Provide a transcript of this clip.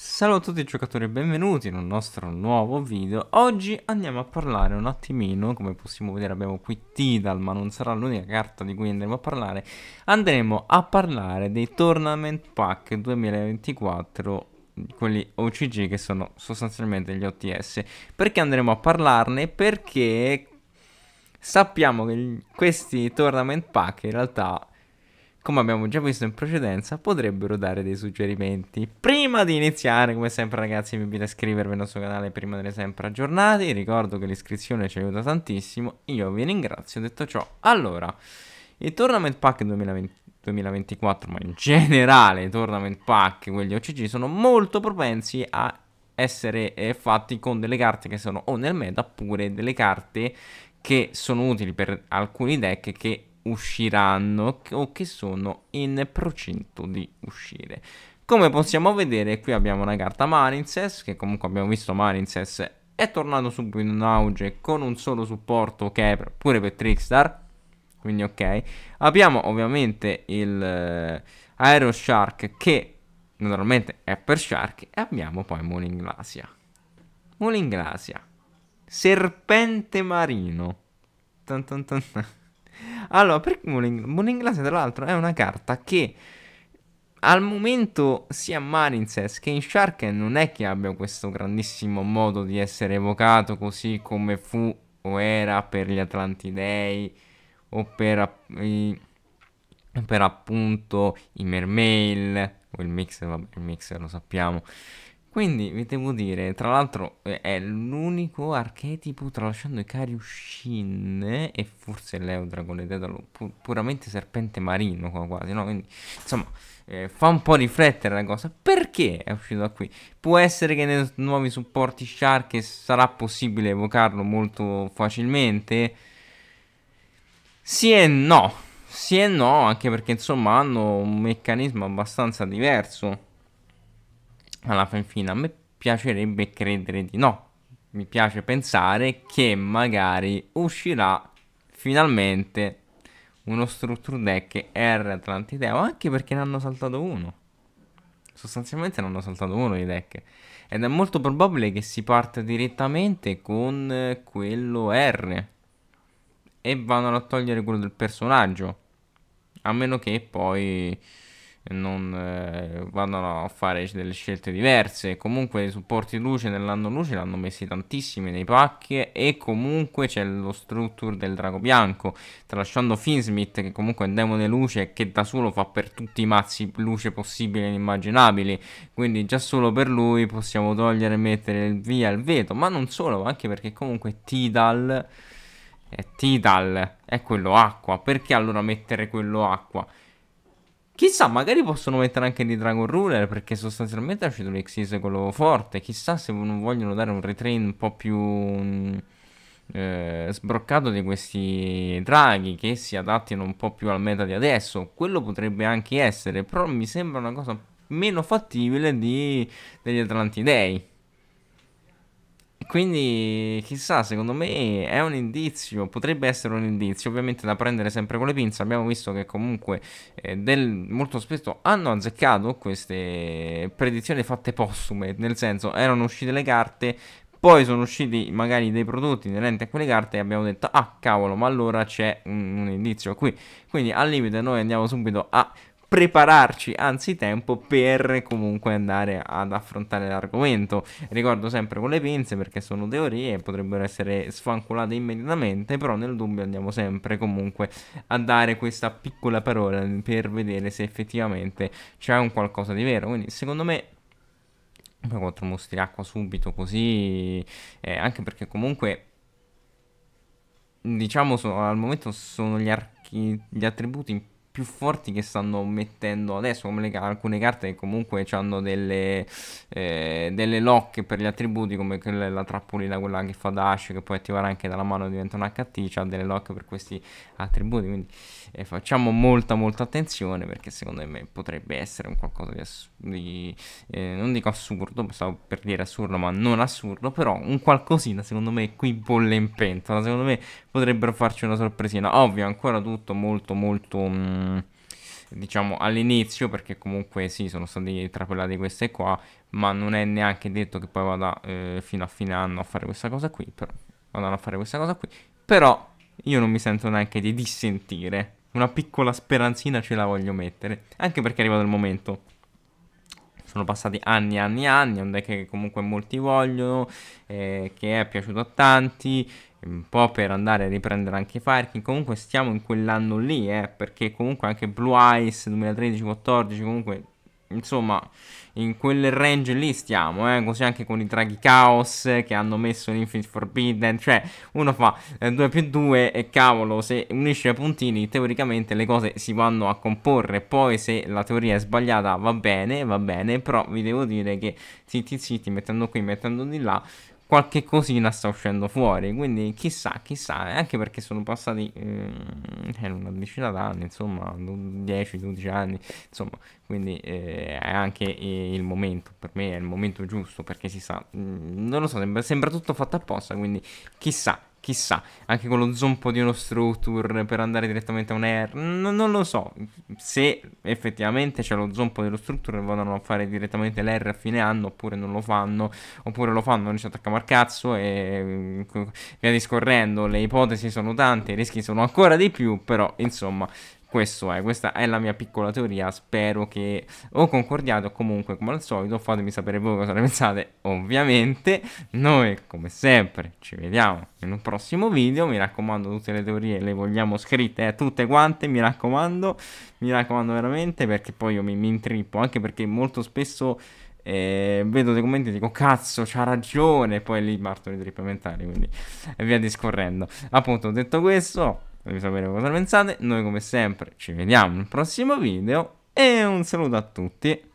Salve a tutti i giocatori e benvenuti in un nostro nuovo video Oggi andiamo a parlare un attimino, come possiamo vedere abbiamo qui Tidal ma non sarà l'unica carta di cui andremo a parlare Andremo a parlare dei Tournament Pack 2024 quelli OCG che sono sostanzialmente gli OTS Perché andremo a parlarne? Perché sappiamo che questi Tournament Pack in realtà come abbiamo già visto in precedenza, potrebbero dare dei suggerimenti. Prima di iniziare, come sempre ragazzi, vi invito a iscrivervi al nostro canale per rimanere sempre aggiornati. Ricordo che l'iscrizione ci aiuta tantissimo. Io vi ringrazio, detto ciò. Allora, il Tournament Pack 2020, 2024, ma in generale i Tournament Pack, quelli OCG, sono molto propensi a essere fatti con delle carte che sono o nel meta oppure delle carte che sono utili per alcuni deck che usciranno o che sono in procinto di uscire. Come possiamo vedere, qui abbiamo una carta Marinces, che comunque abbiamo visto Marinces è tornato subito in auge con un solo supporto che è pure per Trickstar, quindi ok. Abbiamo ovviamente il eh, Aero Shark che naturalmente è per Shark e abbiamo poi Molinglasia. Molinglasia, serpente marino. Tan tan tan tan. Allora, perché Morning, Morning Glass, tra l'altro, è una carta che al momento sia Marinses che in Shark non è che abbia questo grandissimo modo di essere evocato così come fu o era per gli Atlantidei o per, i, per appunto i Mermail o il Mixer, vabbè il Mixer lo sappiamo quindi vi devo dire, tra l'altro eh, è l'unico archetipo tralasciando i Kariushin e forse Leodragon e Dedalo, pu puramente serpente marino qua quasi, no? Quindi insomma eh, fa un po' riflettere la cosa, perché è uscito da qui? Può essere che nei nuovi supporti Shark sarà possibile evocarlo molto facilmente? Sì e no, sì e no, anche perché insomma hanno un meccanismo abbastanza diverso alla fin fine a me piacerebbe credere di no. Mi piace pensare che magari uscirà finalmente uno structure deck R Atlantideo, anche perché ne hanno saltato uno. Sostanzialmente ne hanno saltato uno di deck. Ed è molto probabile che si parta direttamente con eh, quello R. E vanno a togliere quello del personaggio. A meno che poi non eh, vadano a fare delle scelte diverse. Comunque i supporti luce nell'anno luce l'hanno messi tantissimi nei pacchi e comunque c'è lo structure del drago bianco, tralasciando Finsmith che comunque è un demone luce che da solo fa per tutti i mazzi luce possibili e immaginabili, quindi già solo per lui possiamo togliere e mettere via il veto, ma non solo, anche perché comunque Tidal è eh, Tidal, è quello acqua, perché allora mettere quello acqua? Chissà, magari possono mettere anche di Dragon Ruler perché sostanzialmente è uscito l'Exis quello forte. Chissà se non vogliono dare un retrain un po' più mm, eh, sbroccato di questi draghi che si adattino un po' più al meta di adesso. Quello potrebbe anche essere, però mi sembra una cosa meno fattibile di, degli Atlantidei quindi chissà, secondo me è un indizio, potrebbe essere un indizio, ovviamente da prendere sempre con le pinze. Abbiamo visto che comunque eh, del, molto spesso hanno azzeccato queste predizioni fatte postume, nel senso erano uscite le carte, poi sono usciti magari dei prodotti inerenti a quelle carte e abbiamo detto ah cavolo ma allora c'è un, un, indizio qui quindi al limite noi andiamo subito a prepararci anzitempo per comunque andare ad affrontare l'argomento. Ricordo sempre con le pinze perché sono teorie e potrebbero essere sfanculate immediatamente, però nel dubbio andiamo sempre comunque a dare questa piccola parola per vedere se effettivamente c'è un qualcosa di vero. Quindi secondo me poi contro mostri acqua subito così, eh, anche perché comunque diciamo so, al momento sono gli, archi- gli attributi più forti che stanno mettendo adesso, come le, alcune carte che comunque hanno delle, eh, delle lock per gli attributi, come quella, la trappolina, quella che fa dash, che puoi attivare anche dalla mano, diventa un HT, ha delle lock per questi attributi, quindi eh, facciamo molta molta attenzione perché secondo me potrebbe essere un qualcosa di, ass- di eh, non dico assurdo, stavo per dire assurdo, ma non assurdo, però un qualcosina secondo me qui bolle in pentola, secondo me potrebbero farci una sorpresina, ovvio ancora tutto molto molto... Mh, mm, Ehm, diciamo all'inizio perché comunque sì sono stati trappolati queste qua ma non è neanche detto che poi vada eh, fino a fine anno a fare questa cosa qui però vadano a fare questa cosa qui però io non mi sento neanche di dissentire una piccola speranzina ce la voglio mettere anche perché è arrivato il momento sono passati anni e anni e anni, è un deck che comunque molti vogliono, eh, che è piaciuto a tanti, un po' per andare a riprendere anche Fireking, comunque stiamo in quell'anno lì, eh, perché comunque anche Blue Eyes 2013-14 comunque insomma, in quel range lì stiamo, eh? così anche con i draghi Chaos che hanno messo l'Infinite Forbidden, cioè uno fa eh, 2 più 2 e cavolo, se unisce i puntini teoricamente le cose si vanno a comporre, poi se la teoria è sbagliata va bene, va bene, però vi devo dire che zitti zitti mettendo qui, mettendo di là, qualche cosina sta uscendo fuori. Quindi chissà, chissà, anche perché sono passati eh, eh una decina d'anni, insomma, 10-12 anni, insomma, quindi eh, è anche eh, il momento, per me è il momento giusto perché si sa, mm, non lo so, sembra, sembra tutto fatto apposta, quindi chissà. Chissà, anche con lo zompo di uno Structure per andare direttamente a un air. No, non lo so. Se effettivamente c'è lo zompo dello Structure e vadano a fare direttamente l'R a fine anno, oppure non lo fanno, oppure lo fanno, non ci attacchiamo al cazzo e mm, via discorrendo. Le ipotesi sono tante, i rischi sono ancora di più, però insomma questo è, questa è la mia piccola teoria, spero che o concordiate comunque come al solito fatemi sapere voi cosa ne pensate ovviamente, noi come sempre ci vediamo in un prossimo video, mi raccomando tutte le teorie le vogliamo scritte, eh, tutte quante mi raccomando, mi raccomando veramente perché poi io mi, mi intrippo anche perché molto spesso eh, vedo dei commenti e dico cazzo c'ha ragione, poi lì partono i trippi mentali quindi e via discorrendo, appunto detto questo Fatemi sapere cosa ne pensate. Noi come sempre ci vediamo nel prossimo video e un saluto a tutti.